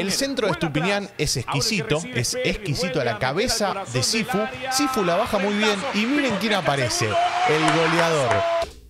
El centro de Estupiñán es exquisito, es exquisito a la cabeza de Sifu. Sifu la baja muy bien y miren quién aparece, el goleador.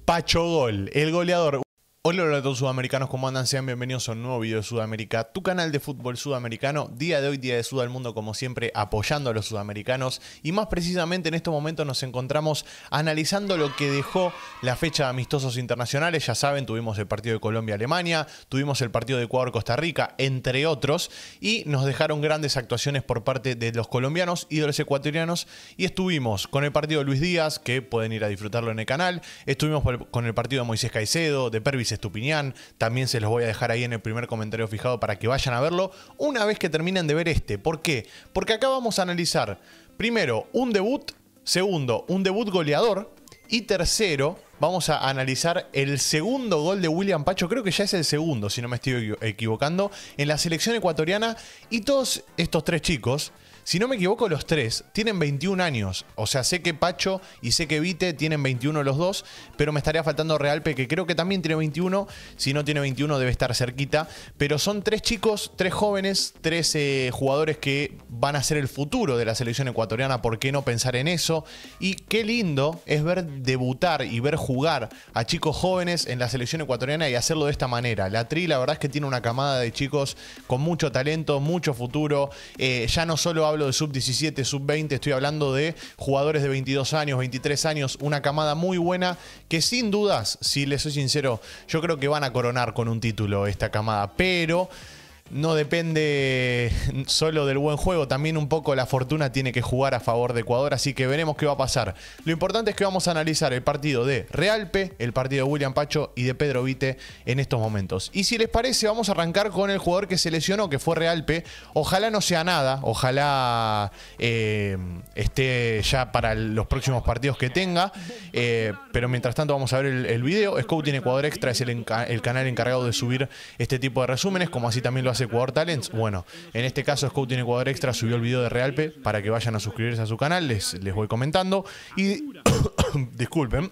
Pacho Gol, el goleador. Hola, a todos sudamericanos, ¿cómo andan? Sean bienvenidos a un nuevo video de Sudamérica, tu canal de fútbol sudamericano. Día de hoy, día de Sud al Mundo, como siempre, apoyando a los sudamericanos. Y más precisamente en este momento nos encontramos analizando lo que dejó la fecha de amistosos internacionales. Ya saben, tuvimos el partido de Colombia-Alemania, tuvimos el partido de Ecuador-Costa Rica, entre otros. Y nos dejaron grandes actuaciones por parte de los colombianos y de los ecuatorianos. Y estuvimos con el partido de Luis Díaz, que pueden ir a disfrutarlo en el canal. Estuvimos con el partido de Moisés Caicedo, de Pervis tu opinión. También se los voy a dejar ahí en el primer comentario fijado para que vayan a verlo una vez que terminen de ver este. ¿Por qué? Porque acá vamos a analizar, primero, un debut, segundo, un debut goleador y tercero, vamos a analizar el segundo gol de William Pacho, creo que ya es el segundo, si no me estoy equivocando, en la selección ecuatoriana y todos estos tres chicos si no me equivoco, los tres tienen 21 años. O sea, sé que Pacho y sé que Vite tienen 21 los dos, pero me estaría faltando Realpe, que creo que también tiene 21. Si no tiene 21, debe estar cerquita. Pero son tres chicos, tres jóvenes, tres eh, jugadores que van a ser el futuro de la selección ecuatoriana. ¿Por qué no pensar en eso? Y qué lindo es ver debutar y ver jugar a chicos jóvenes en la selección ecuatoriana y hacerlo de esta manera. La Tri, la verdad es que tiene una camada de chicos con mucho talento, mucho futuro. Eh, ya no solo hablo de sub-17, sub-20, estoy hablando de jugadores de 22 años, 23 años, una camada muy buena que sin dudas, si les soy sincero, yo creo que van a coronar con un título esta camada, pero no depende solo del buen juego, también un poco la fortuna tiene que jugar a favor de Ecuador, así que veremos qué va a pasar. Lo importante es que vamos a analizar el partido de Realpe, el partido de William Pacho y de Pedro Vite en estos momentos. Y si les parece, vamos a arrancar con el jugador que se lesionó, que fue Realpe. Ojalá no sea nada, ojalá eh, esté ya para los próximos partidos que tenga, eh, pero mientras tanto vamos a ver el, el video. Scouting Ecuador Extra es el, el canal encargado de subir este tipo de resúmenes, como así también lo Ecuador Talents. Bueno, en este caso Scouting Ecuador Extra subió el video de Realpe para que vayan a suscribirse a su canal, les voy comentando. Y disculpen.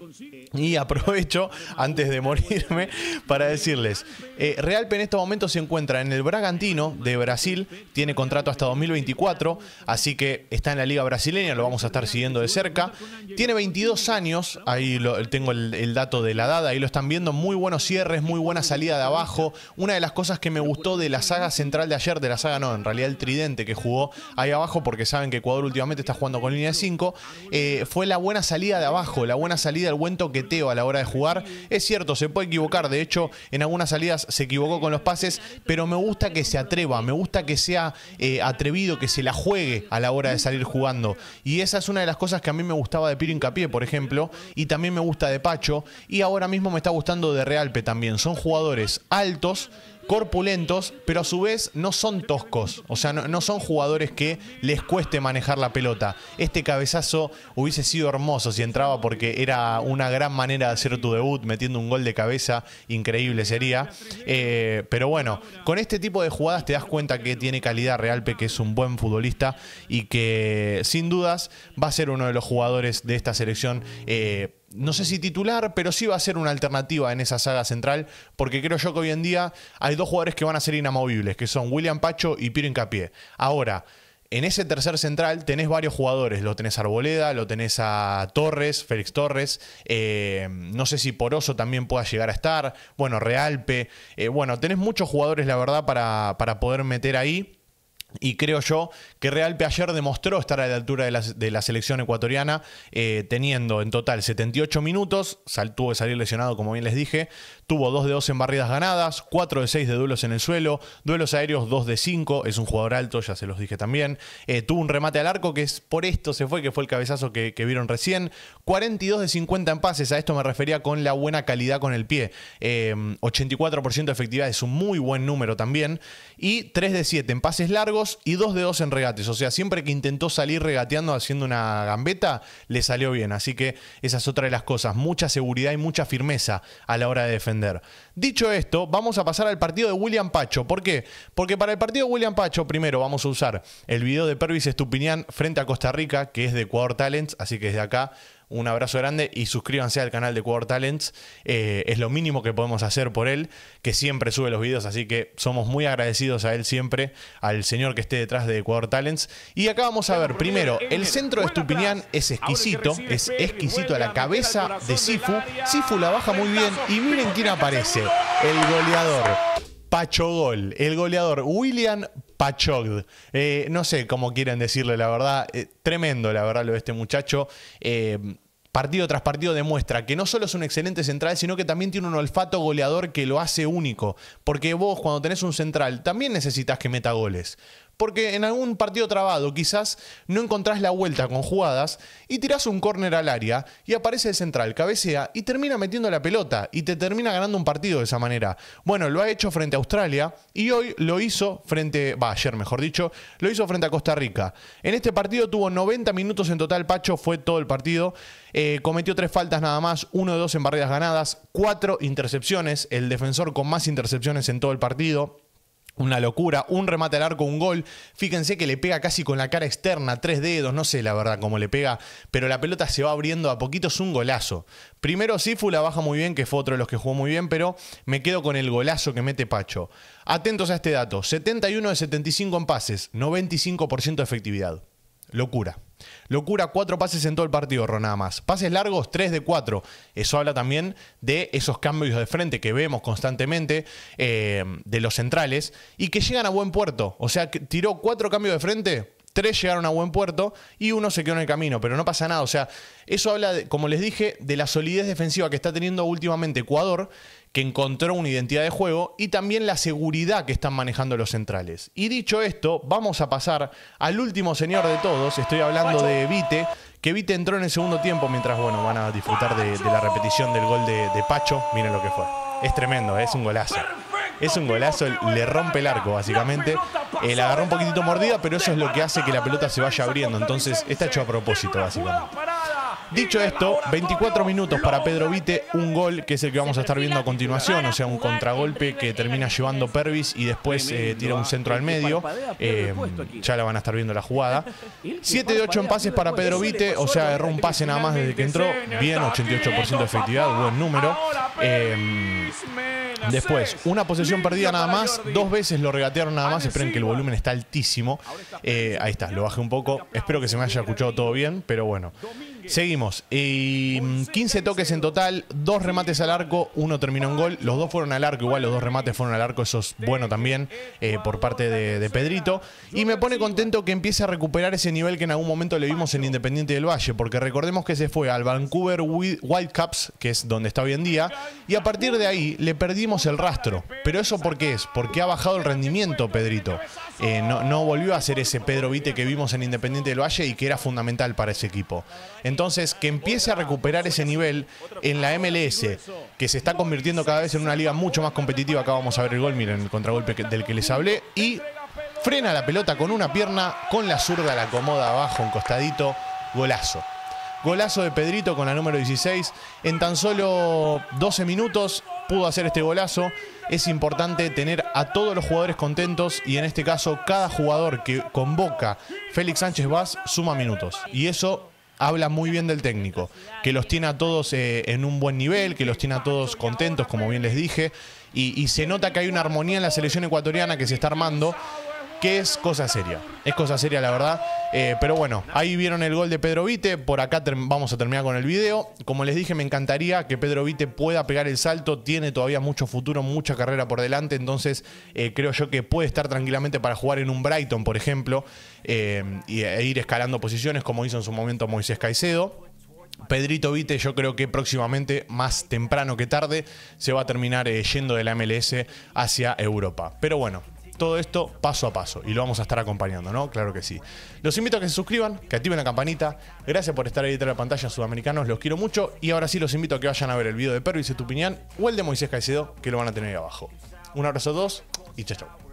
Y aprovecho, antes de morirme, para decirles, eh, Realpe en este momento se encuentra en el Bragantino de Brasil, tiene contrato hasta 2024, así que está en la liga brasileña, lo vamos a estar siguiendo de cerca. Tiene 22 años, ahí tengo el, dato de la dada ahí lo están viendo, muy buenos cierres, muy buena salida de abajo. Una de las cosas que me gustó de la saga central de ayer, de la saga no, en realidad el tridente que jugó ahí abajo, porque saben que Ecuador últimamente está jugando con línea 5, eh, fue la buena salida de abajo la buena salida, el buen toqueteo a la hora de jugar. Es cierto, se puede equivocar, de hecho, en algunas salidas se equivocó con los pases, pero me gusta que se atreva, me gusta que sea eh, atrevido, que se la juegue a la hora de salir jugando. Y esa es una de las cosas que a mí me gustaba de Pirincapié por ejemplo, y también me gusta de Pacho, y ahora mismo me está gustando de Realpe también. Son jugadores altos corpulentos, pero a su vez no son toscos, o sea, no, son jugadores que les cueste manejar la pelota. Este cabezazo hubiese sido hermoso si entraba porque era una gran manera de hacer tu debut, metiendo un gol de cabeza, increíble sería. Eh, pero bueno, con este tipo de jugadas te das cuenta que tiene calidad Realpe, que es un buen futbolista y que sin dudas va a ser uno de los jugadores de esta selección. Eh, no sé si titular, pero sí va a ser una alternativa en esa saga central, porque creo yo que hoy en día hay dos jugadores que van a ser inamovibles, que son William Pacho y Piro Incapié. Ahora, en ese tercer central tenés varios jugadores. Lo tenés Arboleda, lo tenés a Torres, Félix Torres. Eh, no sé si Poroso también pueda llegar a estar. Bueno, Realpe. Eh, bueno, tenés muchos jugadores, la verdad, para, para poder meter ahí. Y creo yo que Realpe ayer demostró estar a la altura de la, selección ecuatoriana, eh, teniendo en total 78 minutos, saltó tuvo que salir lesionado como bien les dije, tuvo 2 de 2 en barridas ganadas, 4 de 6 de duelos en el suelo, duelos aéreos 2 de 5, es un jugador alto, ya se los dije también, eh, tuvo un remate al arco que es por esto se fue, que fue el cabezazo que, vieron recién, 42 de 50 en pases, a esto me refería con la buena calidad con el pie, 84% eh, de efectividad es un muy buen número también, y 3 de 7 en pases largos, y 2 de 2 en regates. O sea, siempre que intentó salir regateando haciendo una gambeta, le salió bien. Así que esa es otra de las cosas. Mucha seguridad y mucha firmeza a la hora de defender. Dicho esto, vamos a pasar al partido de William Pacho. ¿Por qué? Porque para el partido de William Pacho, primero vamos a usar el video de Pervis Estupinián frente a Costa Rica, que es de Ecuador Talents. Así que desde acá un abrazo grande y suscríbanse al canal de Quad Talents. Eh, es lo mínimo que podemos hacer por él, que siempre sube los videos, así que somos muy agradecidos a él siempre, al señor que esté detrás de Quad Talents. Y acá vamos a ver, primero, el centro de opinión es exquisito, es exquisito a la cabeza de Sifu. Sifu la baja muy bien y miren quién aparece, el goleador. Pachogol, el goleador William Pachog. Eh, no sé cómo quieren decirle la verdad. Eh, tremendo, la verdad, lo de este muchacho partido tras partido demuestra que no solo es un excelente central, sino que también tiene un olfato goleador que lo hace único. Porque vos cuando tenés un central también necesitas que meta goles. Porque en algún partido trabado quizás no encontrás la vuelta con jugadas y tirás un córner al área y aparece el central, cabecea y termina metiendo la pelota y te termina ganando un partido de esa manera. Bueno, lo ha hecho frente a Australia y hoy lo hizo frente, ayer mejor dicho, lo hizo frente a Costa Rica. En este partido tuvo 90 minutos en total, Pacho fue todo el partido, eh, cometió tres faltas nada más, uno de dos en barreras ganadas, cuatro intercepciones, el defensor con más intercepciones en todo el partido. Una locura, un remate al arco, un gol. Fíjense que le pega casi con la cara externa, tres dedos, no sé la verdad cómo le pega, pero la pelota se va abriendo a poquitos, un golazo. Primero Sifu la baja muy bien, que fue otro de los que jugó muy bien, pero me quedo con el golazo que mete Pacho. Atentos a este dato, 71 de 75 en pases, 95% de efectividad. Locura. Locura, cuatro pases en todo el partido, Ron, más. Pases largos, tres de cuatro. Eso habla también de esos cambios de frente que vemos constantemente eh, de los centrales y que llegan a buen puerto. O sea, tiró cuatro cambios de frente, Tres llegaron a buen puerto y uno se quedó en el camino, pero no pasa nada. O sea, eso habla, de, como les dije, de la solidez defensiva que está teniendo últimamente Ecuador, que encontró una identidad de juego y también la seguridad que están manejando los centrales. Y dicho esto, vamos a pasar al último señor de todos, estoy hablando de Vite, que Vite entró en el segundo tiempo mientras, bueno, van a disfrutar de, la repetición del gol de, de, Pacho, miren lo que fue. Es tremendo, ¿eh? es un golazo. Es un golazo, le rompe el arco básicamente la agarró un poquitito mordida, pero eso es lo que hace que la pelota se vaya abriendo. Entonces, está hecho a propósito, básicamente. Dicho esto, 24 minutos para Pedro Vite, un gol que es el que vamos a estar viendo a continuación, o sea, un contragolpe que termina llevando Pervis y después eh, tira un centro al medio. Eh, ya la van a estar viendo la jugada. 7 de 8 en pases para Pedro Vite, o sea, erró un pase nada más desde que entró. Bien, 88% de efectividad, buen número. Eh, Después, una posesión perdida nada más, dos veces lo regatearon nada más, esperen que el volumen está altísimo. Eh, ahí está, lo bajé un poco, espero que se me haya escuchado todo bien, pero bueno. Seguimos. 15 mm, toques en total, dos remates al arco, uno terminó en gol. Los dos fueron al arco, igual los dos remates fueron al arco, eso es bueno también eh, por parte de, Pedrito. Y me pone contento que empiece a recuperar ese nivel que en algún momento le vimos en Independiente del Valle, porque recordemos que se fue al Vancouver Wildcaps, que es donde está hoy en día, y a partir de ahí le perdimos el rastro. Pero eso por qué es, porque ha bajado el rendimiento Pedrito. Eh, no, volvió a ser ese Pedro Vite que vimos en Independiente del Valle y que era fundamental para ese equipo. Entonces, que empiece a recuperar ese nivel en la MLS, que se está convirtiendo cada vez en una liga mucho más competitiva. Acá vamos a ver el gol, miren el contragolpe del que les hablé. Y frena la pelota con una pierna, con la zurda la acomoda abajo, un costadito, golazo. Golazo de Pedrito con la número 16. En tan solo 12 minutos pudo hacer este golazo. Es importante tener a todos los jugadores contentos y en este caso cada jugador que convoca Félix Sánchez Vaz suma minutos. Y eso habla muy bien del técnico, que los tiene a todos eh, en un buen nivel, que los tiene a todos contentos, como bien les dije, y se nota que hay una armonía en la selección ecuatoriana que se está armando que es cosa seria. Es cosa seria, la verdad. Eh, pero bueno, ahí vieron el gol de Pedro Vite. Por acá vamos a terminar con el video. Como les dije, me encantaría que Pedro Vite pueda pegar el salto. Tiene todavía mucho futuro, mucha carrera por delante. Entonces, eh, creo yo que puede estar tranquilamente para jugar en un Brighton, por ejemplo, eh, e ir escalando posiciones, como hizo en su momento Moisés Caicedo. Pedrito Vite, yo creo que próximamente, más temprano que tarde, se va a terminar yendo de la MLS hacia Europa. Pero bueno, todo esto paso a paso y lo vamos a estar acompañando, ¿no? Claro que sí. Los invito a que se suscriban, que activen la campanita. Gracias por estar ahí detrás de la pantalla, sudamericanos, los quiero mucho y ahora sí los invito a que vayan a ver el video de Pervis y opinión o el de Moisés Caicedo, que lo van a tener ahí abajo. Un abrazo a todos y chao chao.